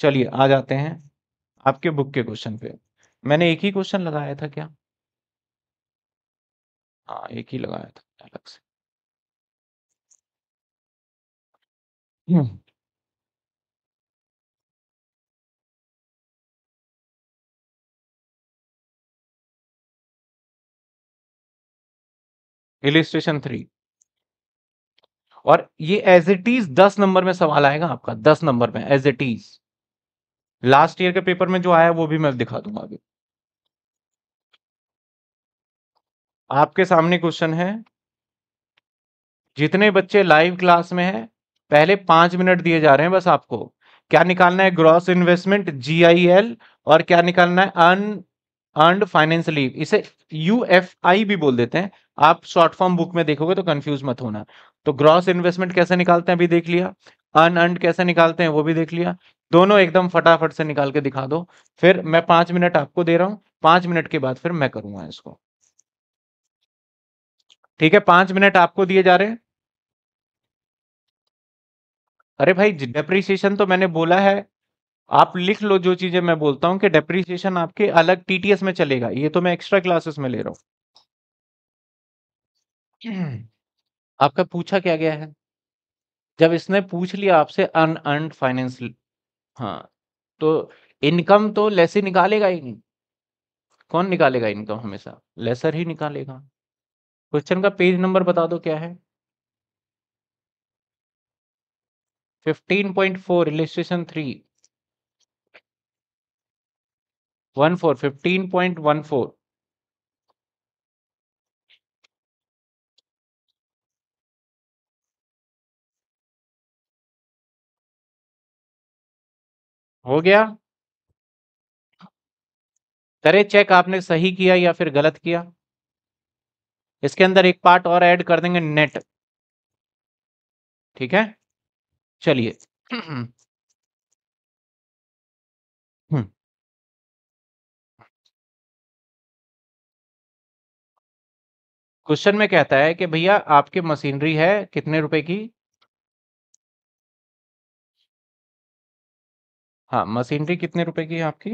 चलिए आ जाते हैं आपके बुक के क्वेश्चन पे मैंने एक ही क्वेश्चन लगाया था क्या हाँ एक ही लगाया था अलग से इलिस्ट्रेशन हम्म। थ्री और ये एज इट इज दस नंबर में सवाल आएगा आपका दस नंबर में as it is last year के पेपर में जो आया वो भी मैं दिखा दूंगा अभी आपके सामने क्वेश्चन है जितने बच्चे लाइव क्लास में हैं पहले पांच मिनट दिए जा रहे हैं बस आपको क्या निकालना है gross investment G I L और क्या निकालना है अन अर्न फाइनेंस लीव इसे यू भी बोल देते हैं आप शॉर्ट फॉर्म बुक में देखोगे तो कंफ्यूज मत होना तो ग्रॉस इन्वेस्टमेंट कैसे निकालते हैं अभी देख लिया अन कैसे निकालते हैं वो भी देख लिया दोनों एकदम फटाफट से निकाल के दिखा दो फिर मैं पांच मिनट आपको दे रहा हूं पांच मिनट के बाद फिर मैं करूंगा इसको ठीक है पांच मिनट आपको दिए जा रहे हैं अरे भाई डेप्रिसिएशन तो मैंने बोला है आप लिख लो जो चीजें मैं बोलता हूं कि डेप्रिसिएशन आपके अलग टीटीएस में चलेगा ये तो मैं एक्स्ट्रा क्लासेस में ले रहा हूं आपका पूछा क्या गया है जब इसने पूछ लिया आपसे अनअर्न फाइनेंस हाँ तो इनकम तो लेस ही निकालेगा ही नहीं कौन निकालेगा इनकम हमेशा लेसर ही निकालेगा क्वेश्चन का पेज नंबर बता दो क्या है 15.4 illustration three one four fifteen point one four हो गया करे चेक आपने सही किया या फिर गलत किया इसके अंदर एक पार्ट और ऐड कर देंगे नेट ठीक है चलिए क्वेश्चन हम्म। में कहता है कि भैया आपके मशीनरी है कितने रुपए की हाँ, मशीनरी कितने रुपए की है आपकी?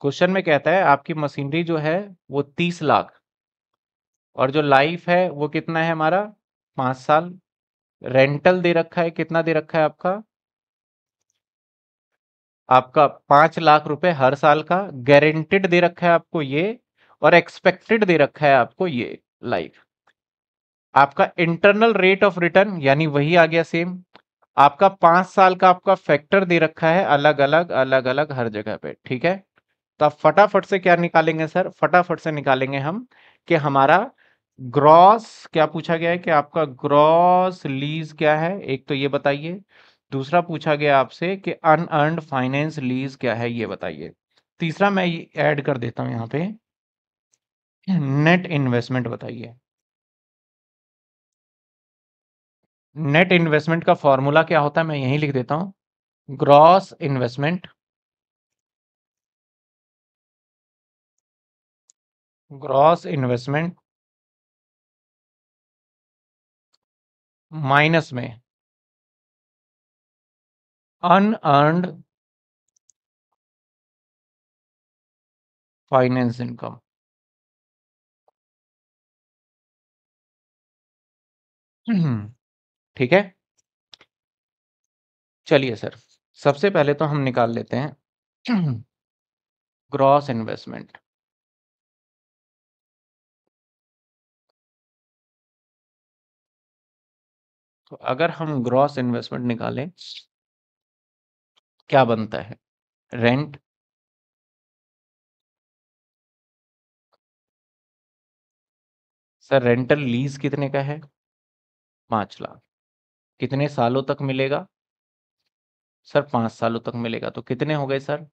क्वेश्चन में कहता है आपकी मशीनरी जो है वो तीस लाख और जो लाइफ है वो कितना है हमारा पांच साल। रेंटल दे रखा है कितना दे रखा है आपका? आपका पांच लाख रुपए हर साल का गारंटेड दे रखा है आपको ये और एक्सपेक्टेड दे रखा है आपको ये लाइफ। आपका इंटरनल रेट ऑफ रिटर्न यानी वही आ गया सेम आपका पांच साल का आपका फैक्टर दे रखा है अलग अलग अलग अलग हर जगह पे ठीक है तो आप फटाफट से क्या निकालेंगे सर फटाफट से निकालेंगे हम कि हमारा ग्रॉस क्या पूछा गया है कि आपका ग्रॉस लीज क्या है एक तो ये बताइए दूसरा पूछा गया आपसे कि अनअर्न फाइनेंस लीज क्या है ये बताइए तीसरा मैं ऐड कर देता हूं यहाँ पे नेट इन्वेस्टमेंट बताइए नेट इन्वेस्टमेंट का फॉर्मूला क्या होता है मैं यही लिख देता हूं gross investment gross investment minus में अनअर्नड फाइनेंस इनकम हम्म ठीक है चलिए सर सबसे पहले तो हम निकाल लेते हैं ग्रॉस इन्वेस्टमेंट तो अगर हम ग्रॉस इन्वेस्टमेंट निकालें क्या बनता है रेंट सर रेंटल लीज कितने का है पांच लाख कितने सालों तक मिलेगा सर पांच सालों तक मिलेगा तो कितने हो गए सर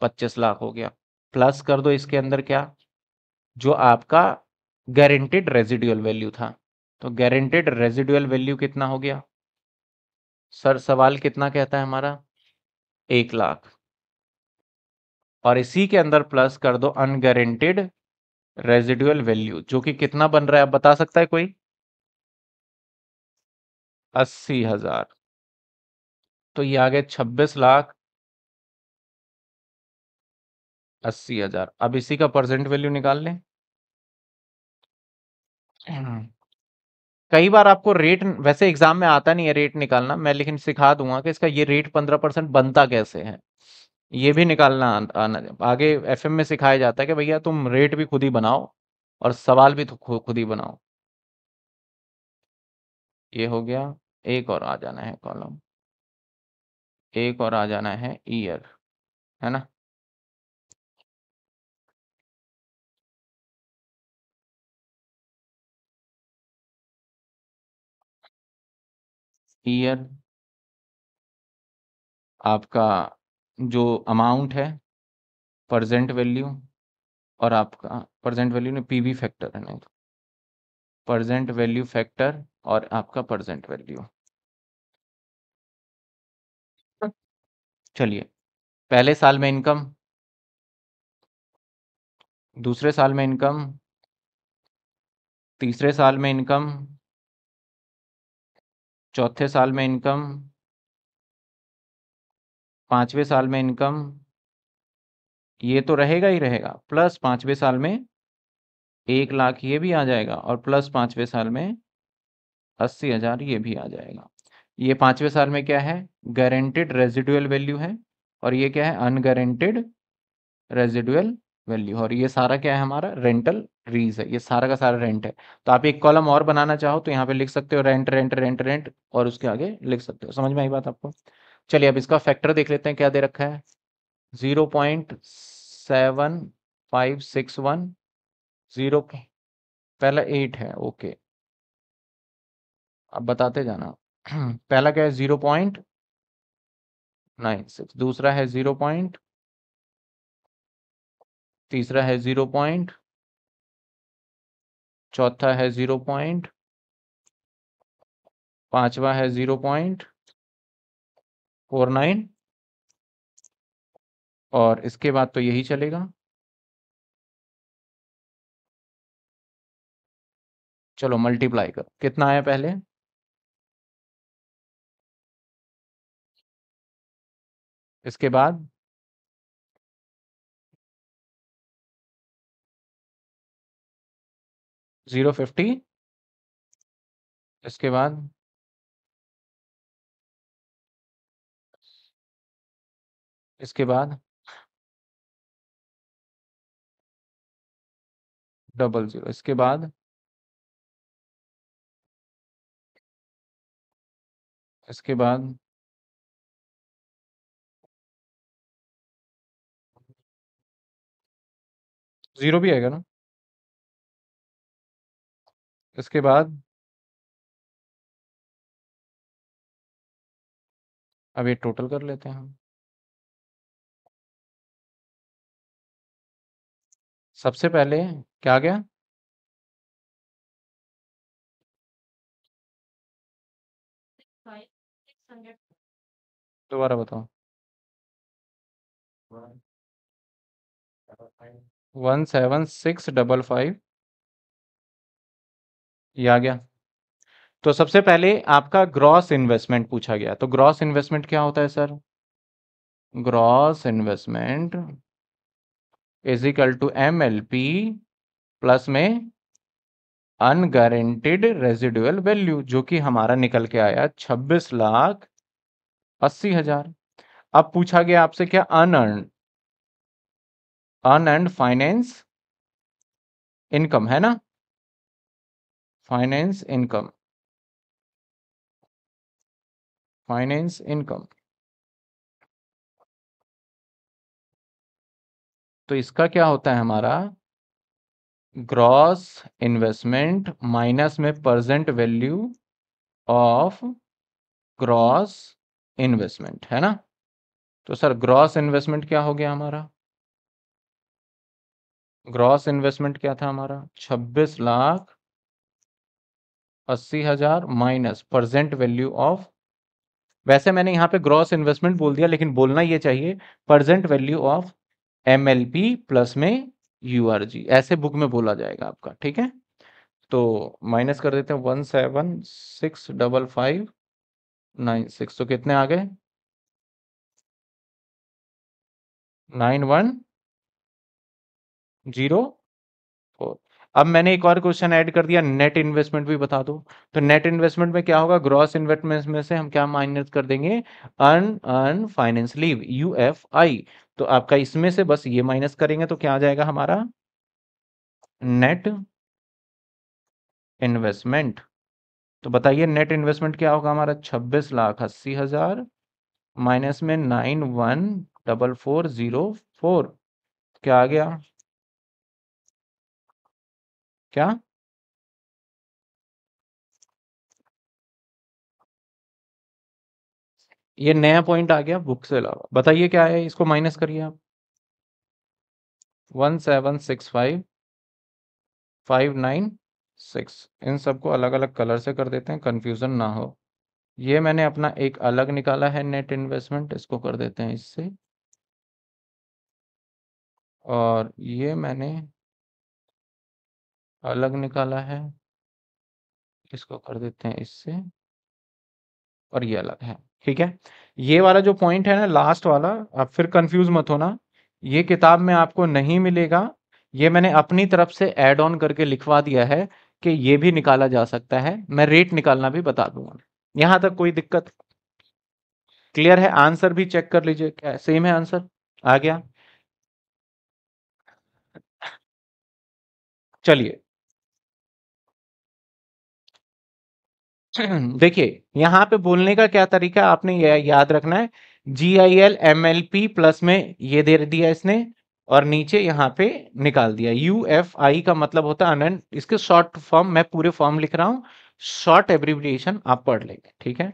पच्चीस लाख हो गया प्लस कर दो इसके अंदर क्या जो आपका गारंटेड रेजिडुअल वैल्यू था तो गारंटेड रेजिडुअल वैल्यू कितना हो गया सर सवाल कितना कहता है हमारा एक लाख और इसी के अंदर प्लस कर दो अनगारंटेड रेजिडुअल वैल्यू जो कि कितना बन रहा है आप बता सकता है कोई अस्सी हजार तो ये आ गए छब्बीस लाख अस्सी हजार अब इसी का परसेंट वैल्यू निकाल लें हम्म। कई बार आपको रेट वैसे एग्जाम में आता नहीं है रेट निकालना मैं लेकिन सिखा दूंगा कि इसका ये रेट पंद्रह परसेंट बनता कैसे है ये भी निकालना आना आगे एफ में सिखाया जाता है कि भैया तुम रेट भी खुद ही बनाओ और सवाल भी तो खुद ही बनाओ ये हो गया एक और आ जाना है कॉलम एक और आ जाना है ईयर है ना ईयर आपका जो अमाउंट है प्रजेंट वैल्यू और आपका प्रजेंट वैल्यू ने पीवी फैक्टर है प्रजेंट वैल्यू फैक्टर और आपका प्रजेंट वैल्यू हाँ। चलिए पहले साल में इनकम दूसरे साल में इनकम तीसरे साल में इनकम चौथे साल में इनकम पांचवें साल में इनकम ये तो रहेगा ही रहेगा प्लस पांचवें साल में एक लाख ये भी आ जाएगा और प्लस पांचवें साल में अस्सी हजार ये भी आ जाएगा ये पांचवें साल में क्या है गारंटेड रेजिडुअल वैल्यू है और ये क्या है अनगारंटेड रेजिडुअल वैल्यू और ये सारा क्या है हमारा रेंटल रीज है ये सारा का सारा रेंट है तो आप एक कॉलम और बनाना चाहो तो यहाँ पे लिख सकते हो रेंट रेंट रेंट रेंट और उसके आगे लिख सकते हो समझ में आई बात आपको चलिए अब इसका फैक्टर देख लेते हैं क्या दे रखा है zero point seven five six one zero पहला एट है ओके अब बताते जाना पहला क्या है जीरो पॉइंट नाइन सिक्स दूसरा है जीरो पॉइंट तीसरा है जीरो पॉइंट चौथा है जीरो पॉइंट पांचवा है जीरो पॉइंट फोर नाइन और इसके बाद तो यही चलेगा चलो मल्टीप्लाई करो कितना आया पहले इसके बाद ज़ीरो फिफ्टी इसके बाद इसके बाद डबल ज़ीरो इसके बाद इसके बाद ज़ीरो भी आएगा ना इसके बाद अब ये टोटल कर लेते हैं हम सबसे पहले क्या गया दोबारा बताओ one seven six double five ये आ गया तो सबसे पहले आपका ग्रॉस इन्वेस्टमेंट पूछा गया तो ग्रॉस इन्वेस्टमेंट क्या होता है sir gross investment is equal to M L P plus में अनगारंटेड रेजिडुअल वैल्यू जो कि हमारा निकल के आया छब्बीस लाख अस्सी हजार अब पूछा गया आपसे क्या unearn earn and finance income है ना फाइनेंस इनकम फाइनेंस इनकम तो इसका क्या होता है हमारा ग्रॉस इन्वेस्टमेंट माइनस में present value of gross investment है ना तो सर ग्रॉस इन्वेस्टमेंट क्या हो गया हमारा ग्रॉस इन्वेस्टमेंट क्या था हमारा छब्बीस लाख अस्सी हजार माइनस प्रजेंट वैल्यू ऑफ वैसे मैंने यहाँ पे ग्रॉस इन्वेस्टमेंट बोल दिया लेकिन बोलना ये चाहिए present value of M L P plus में यू आर जी ऐसे बुक में बोला जाएगा आपका ठीक है तो माइनस कर देते हैं one seven six double five nine six तो कितने आ गए नाइन वन जीरो फोर तो अब मैंने एक और क्वेश्चन ऐड कर दिया नेट इन्वेस्टमेंट भी बता दो तो नेट इन्वेस्टमेंट में क्या होगा ग्रॉस इन्वेस्टमेंट में से हम क्या माइनस कर देंगे अन अन finance lease U F I तो आपका इसमें से बस ये माइनस करेंगे तो क्या आ जाएगा हमारा नेट इन्वेस्टमेंट तो बताइए नेट इन्वेस्टमेंट क्या होगा हमारा छब्बीस लाख अस्सी हजार माइनस में nine one double four zero four क्या आ गया क्या ये नया पॉइंट आ गया बुक से अलावा बताइए क्या है इसको माइनस करिए आप one seven six five five nine six इन सबको अलग अलग कलर से कर देते हैं कंफ्यूजन ना हो ये मैंने अपना एक अलग निकाला है नेट इन्वेस्टमेंट इसको कर देते हैं इससे और ये मैंने अलग निकाला है इसको कर देते हैं इससे और ये अलग है ठीक है ये वाला जो पॉइंट है ना लास्ट वाला आप फिर कंफ्यूज मत होना ये किताब में आपको नहीं मिलेगा ये मैंने अपनी तरफ से एड ऑन करके लिखवा दिया है कि ये भी निकाला जा सकता है मैं रेट निकालना भी बता दूंगा यहां तक कोई दिक्कत क्लियर है आंसर भी चेक कर लीजिए क्या सेम है आंसर आ गया चलिए देखिए यहाँ पे बोलने का क्या तरीका आपने यह याद रखना है G I L M L P plus में ये दे दिया इसने और नीचे यहाँ पे निकाल दिया यू एफ आई का मतलब होता है अनंत इसके शॉर्ट फॉर्म मैं पूरे फॉर्म लिख रहा हूँ शॉर्ट एब्रीविएशन आप पढ़ लेंगे ठीक है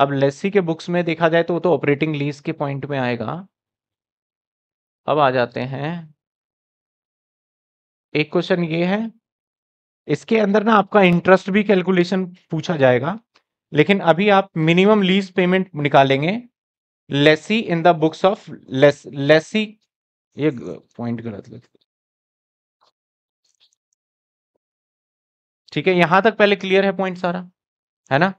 अब लेसी e के बुक्स में देखा जाए तो वो तो ऑपरेटिंग लीज के पॉइंट में आएगा अब आ जाते हैं एक क्वेश्चन ये है इसके अंदर ना आपका इंटरेस्ट भी कैलकुलेशन पूछा जाएगा लेकिन अभी आप मिनिमम लीज पेमेंट निकालेंगे lessee in the books of less lessee ये पॉइंट गलत लग ठीक है यहां तक पहले क्लियर है पॉइंट सारा है ना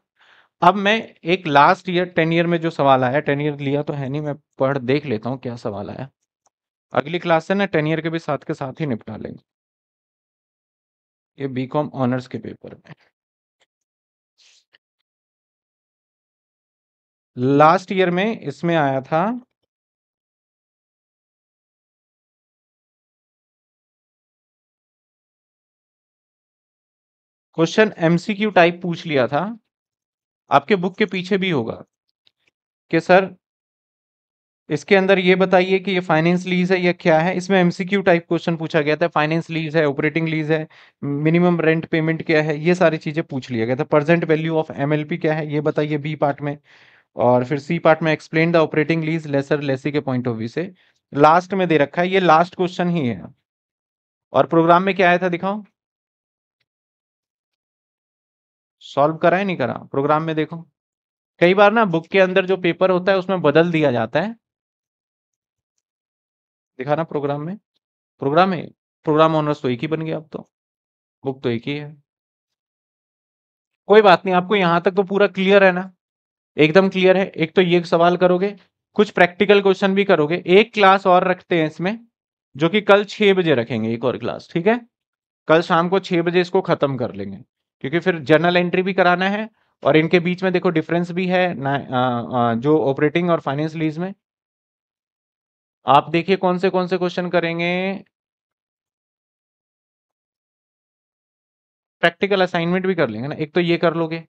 अब मैं एक लास्ट ईयर टेन ईयर में जो सवाल आया टेन ईयर लिया तो है नहीं मैं पढ़ देख लेता हूँ क्या सवाल आया अगली क्लास से ना टेन ईयर के भी साथ के साथ ही निपटा लेंगे ये बीकॉम ऑनर्स के पेपर में लास्ट ईयर में इसमें आया था क्वेश्चन एमसीक्यू टाइप पूछ लिया था आपके बुक के पीछे भी होगा कि सर इसके अंदर ये बताइए कि ये फाइनेंस लीज है या क्या है इसमें एमसीक्यू टाइप क्वेश्चन पूछा गया था फाइनेंस लीज है ऑपरेटिंग लीज है मिनिमम रेंट पेमेंट क्या है ये सारी चीज़ें पूछ लिया गया था प्रेजेंट वैल्यू ऑफ एमएलपी क्या है ये बताइए बी पार्ट में और फिर सी पार्ट में explain the operating lease lessor lessee के पॉइंट ऑफ व्यू से लास्ट में दे रखा है ये लास्ट क्वेश्चन ही है और प्रोग्राम में क्या आया था दिखाओ सॉल्व करा है नहीं करा प्रोग्राम में देखो कई बार ना बुक के अंदर जो पेपर होता है उसमें बदल दिया जाता है दिखाना प्रोग्राम में प्रोग्राम में प्रोग्राम ऑनर्स तो एक ही बन गया अब तो बुक तो एक ही है कोई बात नहीं आपको यहां तक तो पूरा क्लियर है ना एकदम क्लियर है एक तो ये सवाल करोगे कुछ प्रैक्टिकल क्वेश्चन भी करोगे एक क्लास और रखते हैं इसमें जो कि कल छह बजे रखेंगे एक और क्लास ठीक है कल शाम को छह बजे इसको खत्म कर लेंगे क्योंकि फिर जर्नल एंट्री भी कराना है और इनके बीच में देखो डिफरेंस भी है ना, आ, आ, जो ऑपरेटिंग और फाइनेंस लीज में आप देखिए कौन से कौन से क्वेश्चन करेंगे प्रैक्टिकल असाइनमेंट भी कर लेंगे ना एक तो ये कर लोगे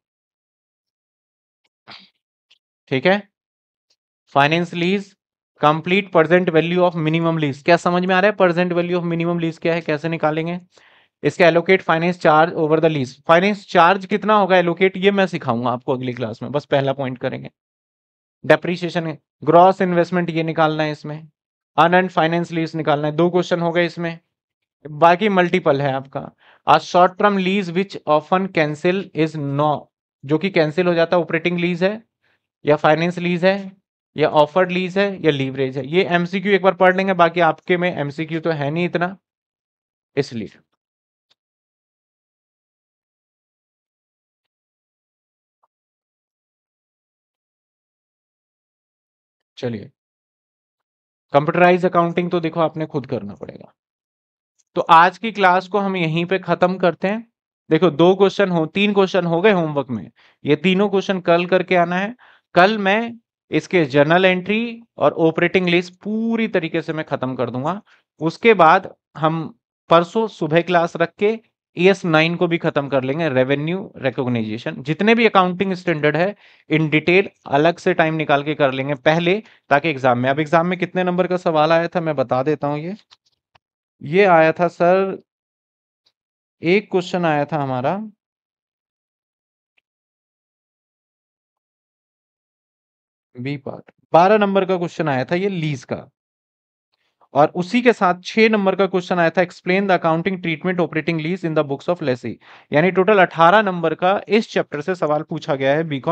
ठीक है finance lease complete present value of minimum lease क्या समझ में आ रहा है present value of minimum lease क्या है कैसे निकालेंगे इसका allocate finance charge over the lease finance charge कितना होगा एलोकेट ये मैं सिखाऊंगा आपको अगली क्लास में बस पहला पॉइंट करेंगे डेप्रीशिएशन ग्रॉस इन्वेस्टमेंट ये निकालना है इसमें एंड फाइनेंस लीज निकालना है दो क्वेश्चन हो गए इसमें बाकी मल्टीपल है आपका आ short term lease which often cancel is no जो कि कैंसिल हो जाता है ऑपरेटिंग लीज है या फाइनेंस लीज है या ऑफर्ड लीज है या लीवरेज है ये एमसीक्यू एक बार पढ़ लेंगे बाकी आपके में एमसीक्यू तो है नहीं इतना इसलिए चलिए कंप्यूटराइज अकाउंटिंग तो देखो आपने खुद करना पड़ेगा तो आज की क्लास को हम यहीं पे खत्म करते हैं देखो दो क्वेश्चन हो तीन क्वेश्चन हो गए होमवर्क में ये तीनों क्वेश्चन कल करके आना है कल मैं इसके जर्नल एंट्री और ऑपरेटिंग लिस्ट पूरी तरीके से मैं खत्म कर दूंगा उसके बाद हम परसों सुबह क्लास रख के एस e नाइन को भी खत्म कर लेंगे रेवेन्यू रिकोगनाइजेशन जितने भी अकाउंटिंग स्टैंडर्ड है इन डिटेल अलग से टाइम निकाल के कर लेंगे पहले ताकि एग्जाम में अब एग्जाम में कितने नंबर का सवाल आया था मैं बता देता हूँ ये ये आया था सर एक क्वेश्चन आया था हमारा बी पार्ट बारह नंबर का क्वेश्चन आया था ये लीज का और उसी के साथ छह नंबर का क्वेश्चन आया था explain the accounting treatment operating lease in the books of lessee यानी टोटल अठारह नंबर का इस चैप्टर से सवाल पूछा गया है बी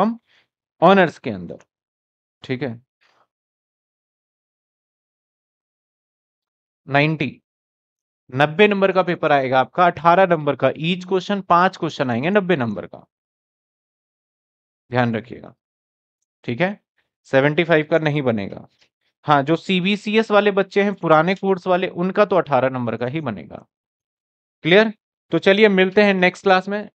ऑनर्स के अंदर ठीक है नाइन्टी नब्बे नंबर का पेपर आएगा आपका अठारह नंबर का ईच क्वेश्चन पांच क्वेश्चन आएंगे नब्बे नंबर का ध्यान रखिएगा ठीक है सेवेंटी फाइव का नहीं बनेगा हाँ, जो सीबीसीएस वाले बच्चे हैं, पुराने कोर्स वाले, उनका तो 18 नंबर का ही बनेगा। क्लियर? तो चलिए मिलते हैं नेक्स्ट क्लास में।